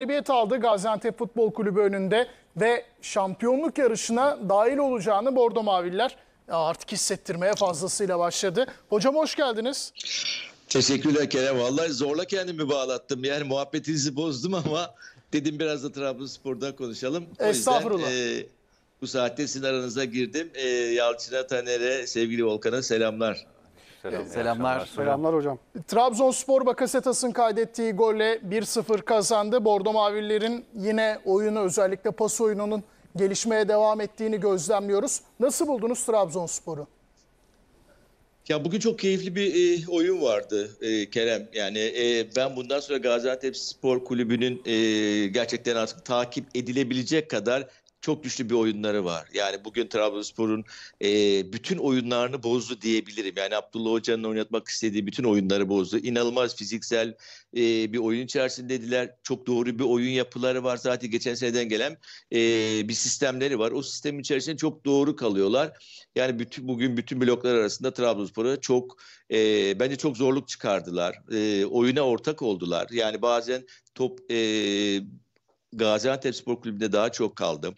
galibiyet aldı Gaziantep Futbol Kulübü önünde ve şampiyonluk yarışına dahil olacağını Bordo Maviller e, artık hissettirmeye fazlasıyla başladı. Hocam hoş geldiniz. Teşekkürler Kerem. Vallahi zorla kendimi bağlattım. Yani muhabbetinizi bozdum ama dedim biraz da Trabzonspor'da konuşalım. O Estağfurullah. Yüzden, e, bu saatte sizin aranıza girdim. E, Yalçın'a, Taner'e, sevgili Volkan'a selamlar. Selam, Selamlar. Selamlar hocam. Trabzonspor Bakasetas'ın kaydettiği golle 1-0 kazandı. Bordo Mavililerin yine oyunu özellikle pas oyununun gelişmeye devam ettiğini gözlemliyoruz. Nasıl buldunuz Trabzonspor'u? Ya bugün çok keyifli bir e, oyun vardı e, Kerem. Yani e, ben bundan sonra Gaziantep Spor Kulübü'nün e, gerçekten artık takip edilebilecek kadar çok güçlü bir oyunları var. Yani bugün Trabzonspor'un e, bütün oyunlarını bozdu diyebilirim. Yani Abdullah Hoca'nın oynatmak istediği bütün oyunları bozdu. İnanılmaz fiziksel e, bir oyun içerisindediler. Çok doğru bir oyun yapıları var. Zaten geçen seneden gelen e, bir sistemleri var. O sistemin içerisinde çok doğru kalıyorlar. Yani bütün bugün bütün bloklar arasında Trabzonspor'a çok e, bence çok zorluk çıkardılar. E, oyuna ortak oldular. Yani bazen top e, Gaziantep Spor Kulübü'nde daha çok kaldım.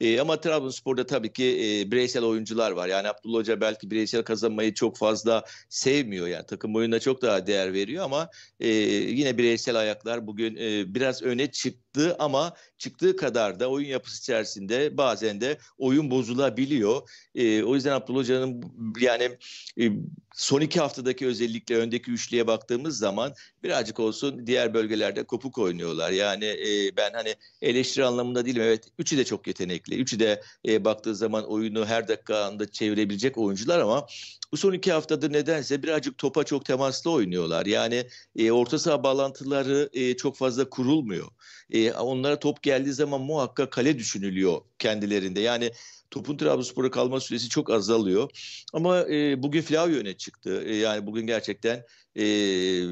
E, ama Trabzonspor'da tabii ki e, bireysel oyuncular var. Yani Abdullah Hoca belki bireysel kazanmayı çok fazla sevmiyor. Yani takım oyununa çok daha değer veriyor ama e, yine bireysel ayaklar bugün e, biraz öne çıktı ama çıktığı kadar da oyun yapısı içerisinde bazen de oyun bozulabiliyor. E, o yüzden Abdullah Hoca'nın yani e, son iki haftadaki özellikle öndeki üçlüye baktığımız zaman birazcık olsun diğer bölgelerde kopuk oynuyorlar. Yani e, ben hani yani eleştiri anlamında değilim. Evet üçü de çok yetenekli. Üçü de e, baktığı zaman oyunu her dakikada çevirebilecek oyuncular ama bu son iki haftadır nedense birazcık topa çok temaslı oynuyorlar. Yani e, orta saha bağlantıları e, çok fazla kurulmuyor. E, onlara top geldiği zaman muhakkak kale düşünülüyor kendilerinde. Yani topun Trabzonspor'a kalma süresi çok azalıyor. Ama e, bugün Flavio öne çıktı. E, yani bugün gerçekten e,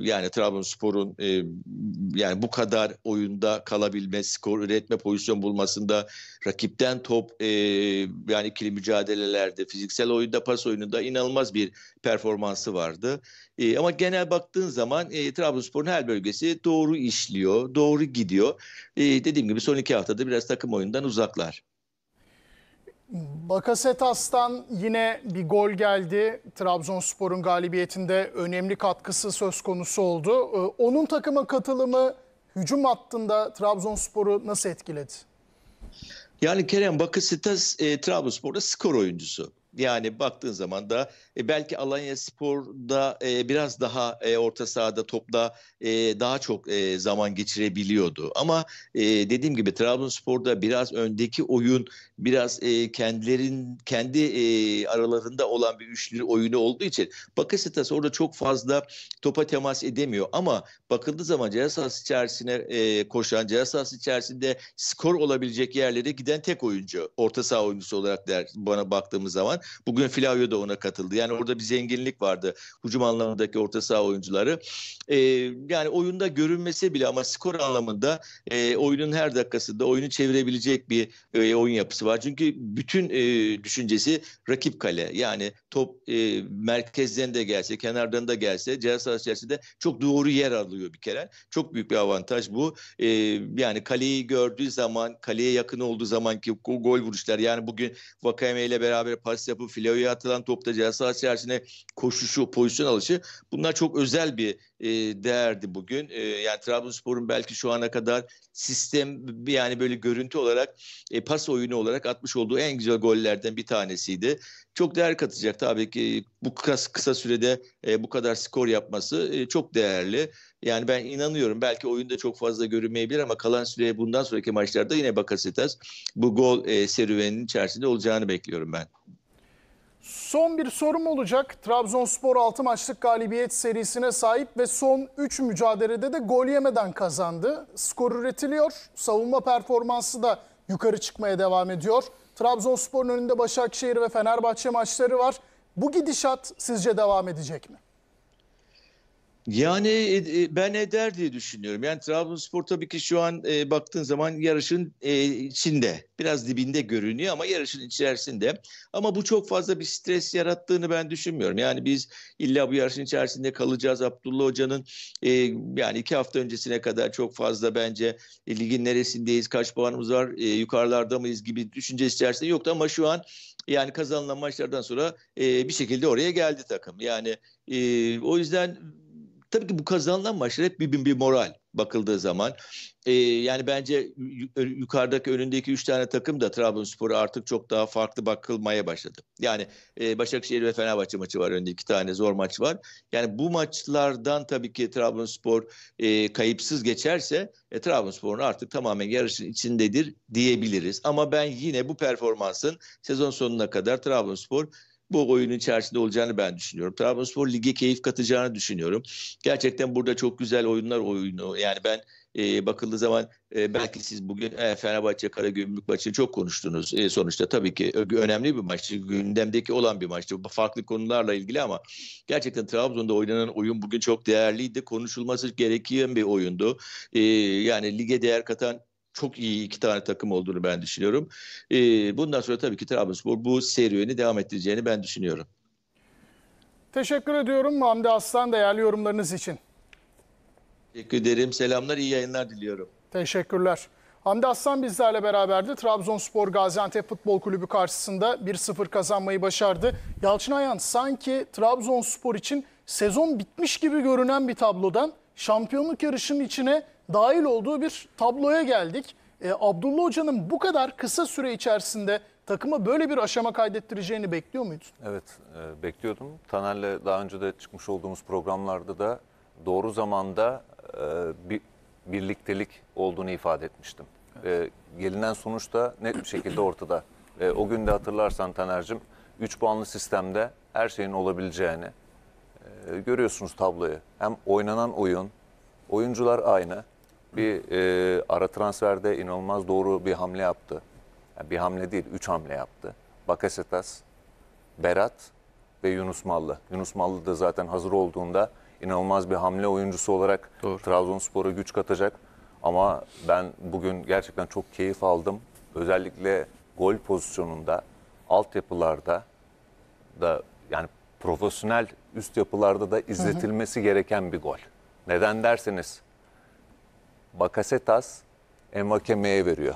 yani Trabzonspor'un e, yani bu kadar oyunda kalabilme, skor üretme, pozisyon bulmasında rakipten top e, yani ikili mücadelelerde, fiziksel oyunda, pas oyununda inanılmaz bir performansı vardı. E, ama genel baktığın zaman e, Trabzonspor'un her bölgesi doğru işliyor, doğru gidiyor. E, dediğim gibi son iki haftada biraz takım oyundan uzaklar. Bakasetas'tan yine bir gol geldi. Trabzonspor'un galibiyetinde önemli katkısı söz konusu oldu. Ee, onun takıma katılımı hücum hattında Trabzonspor'u nasıl etkiledi? Yani Kerem Bakasetas e, Trabzonspor'da skor oyuncusu. Yani baktığın zaman da e, belki Alanya Spor'da e, biraz daha e, orta sahada topla e, daha çok e, zaman geçirebiliyordu. Ama e, dediğim gibi Trabzonspor'da biraz öndeki oyun biraz e, kendilerin kendi e, aralarında olan bir üçlü oyunu olduğu için Bakasitas orada çok fazla topa temas edemiyor. Ama bakıldığı zaman ceza içerisine e, koşan, ceza içerisinde skor olabilecek yerlere giden tek oyuncu. Orta saha oyuncusu olarak der bana baktığımız zaman. Bugün Flavio da ona katıldı. Yani orada bir zenginlik vardı hücum anlamındaki orta saha oyuncuları. E, yani oyunda görünmesi bile ama skor anlamında e, oyunun her dakikasında oyunu çevirebilecek bir e, oyun yapısı var. Çünkü bütün e, düşüncesi rakip kale. Yani top e, merkezden de gelse, kenardan da gelse ceza sahası içerisinde çok doğru yer alıyor bir kere. Çok büyük bir avantaj bu. E, yani kaleyi gördüğü zaman, kaleye yakın olduğu zaman ki gol vuruşlar. Yani bugün Vakame ile beraber pas Yapı filoya atılan topta ceza içerisine koşuşu, pozisyon alışı bunlar çok özel bir e, değerdi bugün. E, yani Trabzonspor'un belki şu ana kadar sistem yani böyle görüntü olarak e, pas oyunu olarak atmış olduğu en güzel gollerden bir tanesiydi. Çok değer katacak tabii ki bu kısa, kısa sürede e, bu kadar skor yapması e, çok değerli. Yani ben inanıyorum belki oyunda çok fazla görünmeyebilir ama kalan süreye bundan sonraki maçlarda yine Bakasetas bu gol e, serüveninin içerisinde olacağını bekliyorum ben. Son bir sorum olacak. Trabzonspor 6 maçlık galibiyet serisine sahip ve son 3 mücadelede de gol yemeden kazandı. Skor üretiliyor. Savunma performansı da yukarı çıkmaya devam ediyor. Trabzonspor'un önünde Başakşehir ve Fenerbahçe maçları var. Bu gidişat sizce devam edecek mi? Yani e, e, ben eder diye düşünüyorum. Yani Trabzonspor tabii ki şu an e, baktığın zaman yarışın e, içinde. Biraz dibinde görünüyor ama yarışın içerisinde. Ama bu çok fazla bir stres yarattığını ben düşünmüyorum. Yani biz illa bu yarışın içerisinde kalacağız. Abdullah Hoca'nın e, yani iki hafta öncesine kadar çok fazla bence e, ligin neresindeyiz, kaç puanımız var, e, yukarılarda mıyız gibi düşünce içerisinde yoktu. Ama şu an yani kazanılan maçlardan sonra e, bir şekilde oraya geldi takım. Yani e, o yüzden Tabii ki bu kazanılan maçlar hep bir, bir, bir moral bakıldığı zaman. E, yani bence yukarıdaki önündeki üç tane takım da Trabzonspor'a artık çok daha farklı bakılmaya başladı. Yani e, Başakşehir ve Fenerbahçe maçı var önünde iki tane zor maç var. Yani bu maçlardan tabii ki Trabzonspor e, kayıpsız geçerse e, Trabzonspor'un artık tamamen yarışın içindedir diyebiliriz. Ama ben yine bu performansın sezon sonuna kadar Trabzonspor bu oyunun içerisinde olacağını ben düşünüyorum. Trabzonspor lige keyif katacağını düşünüyorum. Gerçekten burada çok güzel oyunlar oyunu. Yani ben e, bakıldığı zaman e, belki siz bugün e, Fenerbahçe Karagümrük maçını çok konuştunuz. E, sonuçta tabii ki önemli bir maçtı. Gündemdeki olan bir maçtı. Farklı konularla ilgili ama gerçekten Trabzon'da oynanan oyun bugün çok değerliydi. Konuşulması gereken bir oyundu. E, yani lige değer katan çok iyi iki tane takım olduğunu ben düşünüyorum. E, bundan sonra tabii ki Trabzonspor bu serüveni devam ettireceğini ben düşünüyorum. Teşekkür ediyorum Hamdi Aslan değerli yorumlarınız için. Teşekkür ederim. Selamlar, iyi yayınlar diliyorum. Teşekkürler. Hamdi Aslan bizlerle beraberdi. Trabzonspor Gaziantep Futbol Kulübü karşısında 1-0 kazanmayı başardı. Yalçın Ayhan sanki Trabzonspor için sezon bitmiş gibi görünen bir tablodan şampiyonluk yarışının içine dahil olduğu bir tabloya geldik. E, Abdullah Hoca'nın bu kadar kısa süre içerisinde takıma böyle bir aşama kaydettireceğini bekliyor muydun? Evet e, bekliyordum. Taner'le daha önce de çıkmış olduğumuz programlarda da doğru zamanda e, bir birliktelik olduğunu ifade etmiştim. Evet. E, gelinen sonuç da net bir şekilde ortada. E, o gün de hatırlarsan Taner'cim 3 puanlı sistemde her şeyin olabileceğini e, görüyorsunuz tabloyu. Hem oynanan oyun, oyuncular aynı bir e, ara transferde inanılmaz doğru bir hamle yaptı. Yani bir hamle değil, üç hamle yaptı. Bakasetas, Berat ve Yunus Mallı. Yunus Mallı da zaten hazır olduğunda inanılmaz bir hamle oyuncusu olarak Trabzonspor'a güç katacak. Ama ben bugün gerçekten çok keyif aldım. Özellikle gol pozisyonunda, altyapılarda da yani profesyonel üst yapılarda da izletilmesi hı hı. gereken bir gol. Neden derseniz Bakasetas Envakeme'ye veriyor.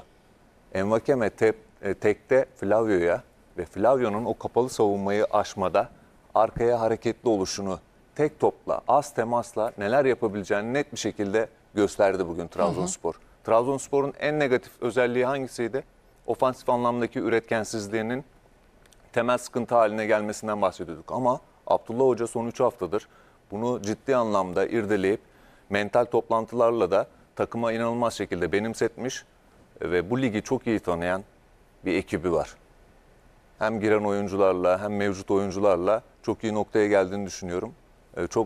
Envakeme te, e, tekte Flavio'ya ve Flavio'nun o kapalı savunmayı aşmada arkaya hareketli oluşunu tek topla, az temasla neler yapabileceğini net bir şekilde gösterdi bugün Trabzonspor. Hı hı. Trabzonspor'un en negatif özelliği hangisiydi? Ofansif anlamdaki üretkensizliğinin temel sıkıntı haline gelmesinden bahsediyorduk. Ama Abdullah Hoca son 3 haftadır bunu ciddi anlamda irdeleyip mental toplantılarla da takıma inanılmaz şekilde benimsetmiş ve bu ligi çok iyi tanıyan bir ekibi var. Hem giren oyuncularla hem mevcut oyuncularla çok iyi noktaya geldiğini düşünüyorum. Ee, çok